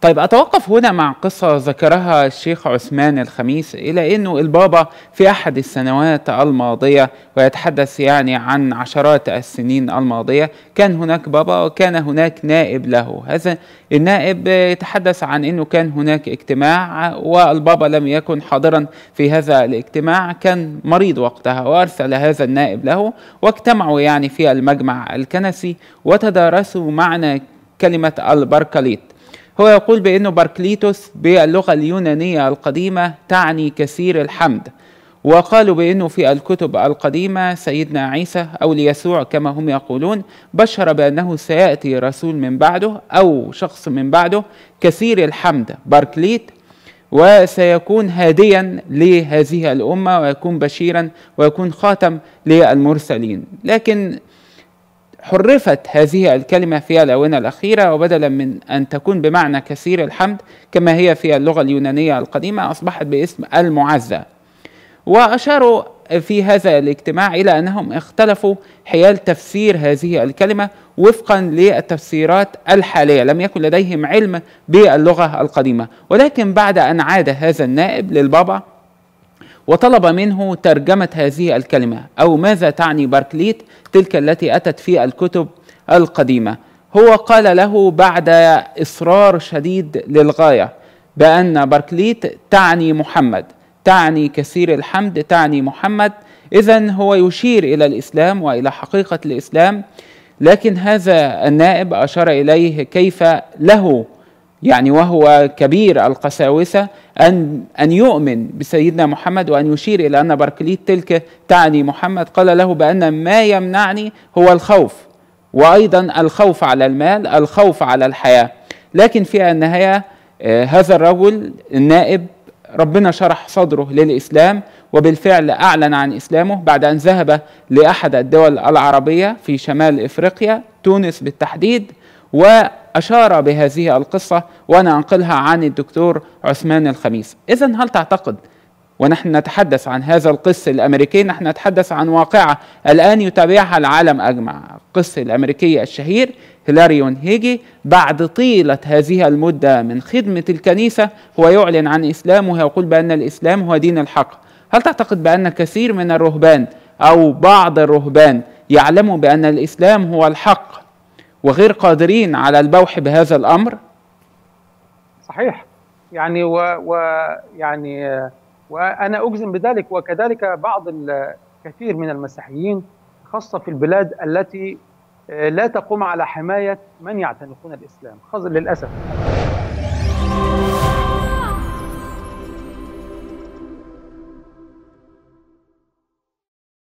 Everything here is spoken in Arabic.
طيب أتوقف هنا مع قصة ذكرها الشيخ عثمان الخميس إلى أنه البابا في أحد السنوات الماضية ويتحدث يعني عن عشرات السنين الماضية كان هناك بابا وكان هناك نائب له هذا النائب يتحدث عن أنه كان هناك اجتماع والبابا لم يكن حاضرا في هذا الاجتماع كان مريض وقتها وأرسل هذا النائب له واجتمعوا يعني في المجمع الكنسي وتدارسوا معنى كلمة البركليت هو يقول بأنه باركليتوس باللغة اليونانية القديمة تعني كثير الحمد وقالوا بأنه في الكتب القديمة سيدنا عيسى أو ليسوع كما هم يقولون بشر بأنه سيأتي رسول من بعده أو شخص من بعده كثير الحمد باركليت وسيكون هاديا لهذه الأمة ويكون بشيرا ويكون خاتم للمرسلين لكن حرفت هذه الكلمة في الآونة الأخيرة وبدلا من أن تكون بمعنى كثير الحمد كما هي في اللغة اليونانية القديمة أصبحت باسم المعزى وأشاروا في هذا الاجتماع إلى أنهم اختلفوا حيال تفسير هذه الكلمة وفقا للتفسيرات الحالية لم يكن لديهم علم باللغة القديمة ولكن بعد أن عاد هذا النائب للبابا وطلب منه ترجمة هذه الكلمة أو ماذا تعني باركليت تلك التي أتت في الكتب القديمة هو قال له بعد إصرار شديد للغاية بأن باركليت تعني محمد تعني كثير الحمد تعني محمد إذا هو يشير إلى الإسلام وإلى حقيقة الإسلام لكن هذا النائب أشار إليه كيف له يعني وهو كبير القساوسة أن أن يؤمن بسيدنا محمد وأن يشير إلى أن بركليت تلك تعني محمد قال له بأن ما يمنعني هو الخوف وأيضا الخوف على المال الخوف على الحياة لكن في النهاية آه، هذا الرجل النائب ربنا شرح صدره للإسلام وبالفعل أعلن عن إسلامه بعد أن ذهب لأحد الدول العربية في شمال إفريقيا تونس بالتحديد و أشار بهذه القصة وأنا أنقلها عن الدكتور عثمان الخميس إذا هل تعتقد ونحن نتحدث عن هذا القس الأمريكي نحن نتحدث عن واقعة الآن يتابعها العالم أجمع القس الأمريكي الشهير هيلاريون هيجي بعد طيلة هذه المدة من خدمة الكنيسة هو يعلن عن إسلامه ويقول بأن الإسلام هو دين الحق هل تعتقد بأن كثير من الرهبان أو بعض الرهبان يعلموا بأن الإسلام هو الحق وغير قادرين على البوح بهذا الامر صحيح يعني و, و يعني وانا اجزم بذلك وكذلك بعض الكثير من المسيحيين خاصه في البلاد التي آه، لا تقوم على حمايه من يعتنقون الاسلام للاسف